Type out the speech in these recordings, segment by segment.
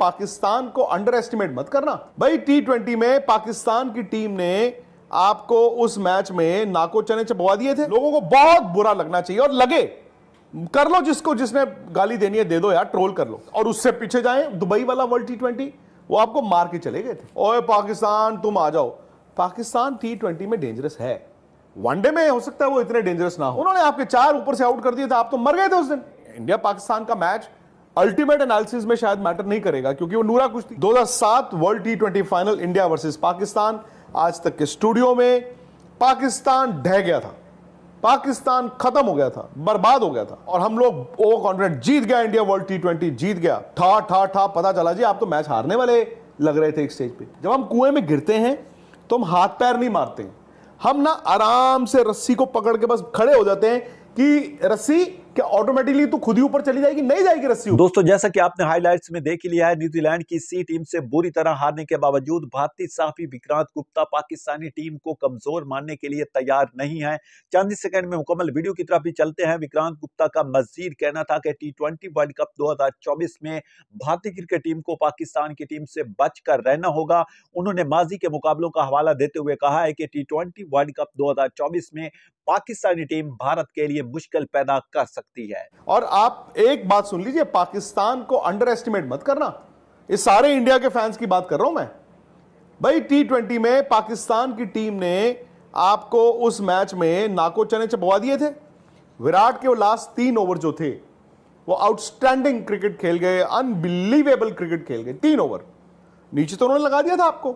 पाकिस्तान को under estimate मत करना भाई टी ट्वेंटी में पाकिस्तान की टीम ने आपको उस मैच में नाको चने चबवा दिए थे लोगों को बहुत बुरा लगना चाहिए और लगे कर लो जिसको जिसने गाली देनी है दे दो यार ट्रोल कर लो और उससे पीछे जाए दुबई वाला वर्ल्ड टी ट्वेंटी वो आपको मार के चले गए थे ओए पाकिस्तान तुम आ जाओ पाकिस्तान टी ट्वेंटी में डेंजरस है वनडे में हो सकता है वो इतने डेंजरस ना हो उन्होंने आपके चार ऊपर से आउट कर दिए थे आप तो मर गए थे उस दिन इंडिया पाकिस्तान का मैच अल्टीमेट एनालिसिस में शायद मैटर नहीं करेगा क्योंकि वो नूरा कुश्ती 2007 world T twenty final India versus Pakistan आज तक के स्टूडियो में पाकिस्तान ढह गया था पाकिस्तान खत्म हो गया था बर्बाद हो गया था और हम लोग ओवर कॉन्फिडेंट जीत गया इंडिया वर्ल्ड टी ट्वेंटी जीत गया था था था पता चला जी आप तो मैच हारने वाले लग रहे थे एक स्टेज पे जब हम कुएं में गिरते हैं तो हम हाथ पैर नहीं मारते हम ना आराम से रस्सी को पकड़ के बस खड़े हो जाते हैं कि रस्सी क्या ऑटोमेटिकली तो खुद ही ऊपर चली जाएगी नहीं जाएगी रस्सी दोस्तों जैसा कि आपने हाईलाइट्स में देख लिया है न्यूजीलैंड की सी टीम से बुरी तरह हारने के बावजूद भारतीय साफी विक्रांत गुप्ता पाकिस्तानी टीम को कमजोर मानने के लिए तैयार नहीं है चांदी सेकंड में मुकम्मल वीडियो की तरफ भी चलते हैं विक्रांत गुप्ता का मजीद कहना था कि टी वर्ल्ड कप दो में भारतीय क्रिकेट टीम को पाकिस्तान की टीम से बच रहना होगा उन्होंने माजी के मुकाबलों का हवाला देते हुए कहा है कि टी वर्ल्ड कप दो में पाकिस्तानी टीम भारत के लिए मुश्किल पैदा कर सकती है और आप एक बात सुन लीजिए पाकिस्तान को अंडर एस्टिमेट मत करना इस सारे इंडिया के फैंस की बात कर रहा हूं मैं भाई टी ट्वेंटी में पाकिस्तान की टीम ने आपको उस मैच में नाको चने चपवा दिए थे विराट के वो लास्ट तीन ओवर जो थे वो आउटस्टैंडिंग क्रिकेट खेल गए अनबिलीवेबल क्रिकेट खेल गए तीन ओवर नीचे तो उन्होंने लगा दिया था आपको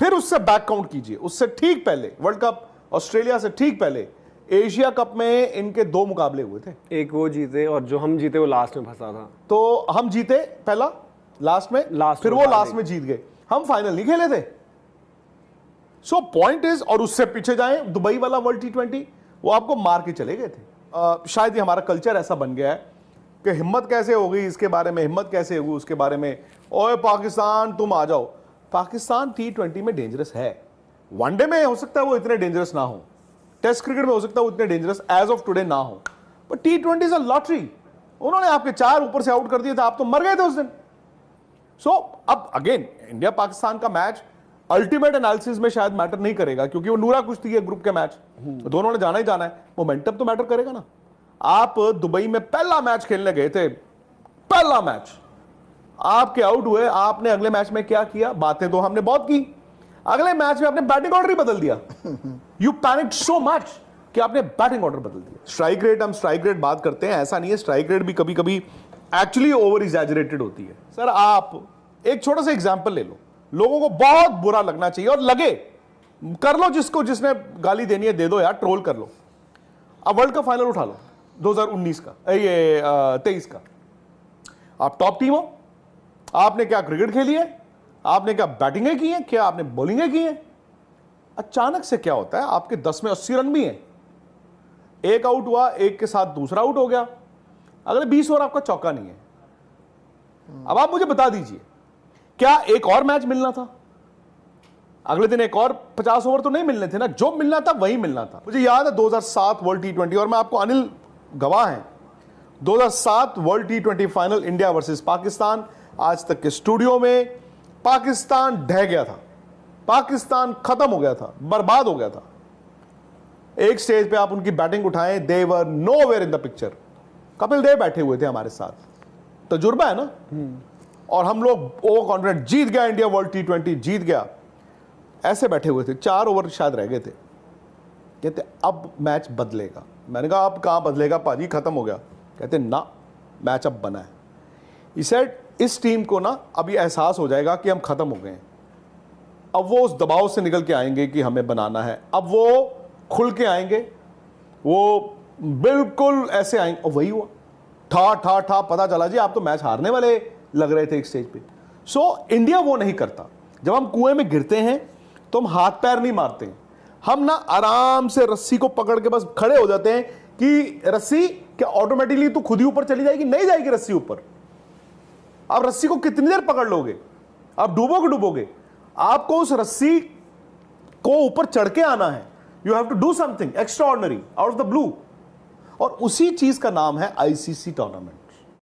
फिर उससे बैक काउंट कीजिए उससे ठीक पहले वर्ल्ड कप ऑस्ट्रेलिया से ठीक पहले एशिया कप में इनके दो मुकाबले हुए थे एक वो जीते और जो हम जीते वो लास्ट में फंसा था तो हम जीते पहला लास्ट में लास्ट फिर वो लास्ट में जीत गए हम फाइनल नहीं खेले थे सो पॉइंट इज और उससे पीछे जाए दुबई वाला वर्ल्ड टी ट्वेंटी वो आपको मार के चले गए थे आ, शायद ये हमारा कल्चर ऐसा बन गया है कि हिम्मत कैसे होगी इसके बारे में हिम्मत कैसे होगी उसके बारे में ओए पाकिस्तान तुम आ जाओ पाकिस्तान टी ट्वेंटी में डेंजरस है वनडे में हो सकता है वो इतने डेंजरस ना हो टेस्ट क्रिकेट में हो सकता है उतने डेंजरस एज ऑफ टुडे ना हो पर टी ट्वेंटी लॉटरी उन्होंने आपके चार ऊपर से आउट कर दिए थे आप तो मर गए थे उस दिन सो so, अब अगेन इंडिया पाकिस्तान का मैच अल्टीमेट एनालिसिस में शायद मैटर नहीं करेगा क्योंकि वो नूरा कुश्ती है ग्रुप के मैच तो दोनों ने जाना ही जाना है मोमेंटम तो मैटर करेगा ना आप दुबई में पहला मैच खेलने गए थे पहला मैच आपके आउट हुए आपने अगले मैच में क्या किया बातें तो हमने बहुत की अगले मैच में आपने बैटिंग ऑर्डर ही बदल दिया यू पैनिक सो मच कि आपने बैटिंग ऑर्डर बदल दिया स्ट्राइक रेट हम स्ट्राइक रेट बात करते हैं ऐसा नहीं है स्ट्राइक रेट भी कभी कभी एक्चुअली ओवर एग्जेजरेटेड होती है सर आप एक छोटा सा एग्जाम्पल ले लो लोगों को बहुत बुरा लगना चाहिए और लगे कर लो जिसको जिसने गाली देनी है दे दो यार ट्रोल कर लो अब वर्ल्ड कप फाइनल उठा लो 2019 का ये तेईस का आप टॉप टीम हो आपने क्या क्रिकेट खेली है आपने क्या बैटिंग की है क्या आपने बॉलिंग की है अचानक से क्या होता है आपके दस में अस्सी रन भी हैं एक आउट हुआ एक के साथ दूसरा आउट हो गया अगले बीस ओवर आपका चौका नहीं है अब आप मुझे बता दीजिए क्या एक और मैच मिलना था अगले दिन एक और पचास ओवर तो नहीं मिलने थे ना जो मिलना था वही मिलना था मुझे याद है 2007 वर्ल्ड टी ट्वेंटी और मैं आपको अनिल गवाह हैं 2007 world T twenty final India versus Pakistan आज तक के स्टूडियो में पाकिस्तान ढह गया था पाकिस्तान खत्म हो गया था बर्बाद हो गया था एक स्टेज पे आप उनकी बैटिंग उठाएं they were nowhere in the picture Kapil Dev बैठे हुए थे हमारे साथ तजुर्बा है ना हम्म। और हम लोग ओवर कॉन्फिडेंट जीत गया इंडिया वर्ल्ड टी ट्वेंटी जीत गया ऐसे बैठे हुए थे चार ओवर शायद रह गए थे कहते अब मैच बदलेगा मैंने कहा अब कहाँ बदलेगा पाजी खत्म हो गया कहते ना मैच अब बना है इसे इस टीम को ना अभी एहसास हो जाएगा कि हम ख़त्म हो गए अब वो उस दबाव से निकल के आएंगे कि हमें बनाना है अब वो खुल के आएंगे वो बिल्कुल ऐसे आएंगे और वही हुआ ठा ठा ठा पता चला जी आप तो मैच हारने वाले लग रहे थे एक स्टेज पे सो so, इंडिया वो नहीं करता जब हम कुएं में गिरते हैं तो हम हाथ पैर नहीं मारते हम ना आराम से रस्सी को पकड़ के बस खड़े हो जाते हैं कि रस्सी क्या ऑटोमेटिकली तो खुद ही ऊपर चली जाएगी नहीं जाएगी रस्सी ऊपर आप रस्सी को कितनी देर पकड़ लोगे आप डूबोगे डूबोगे आपको उस रस्सी को ऊपर चढ़ के आना है you have to do something extraordinary out of the blue और उसी चीज का नाम है आईसीसी टूर्नामेंट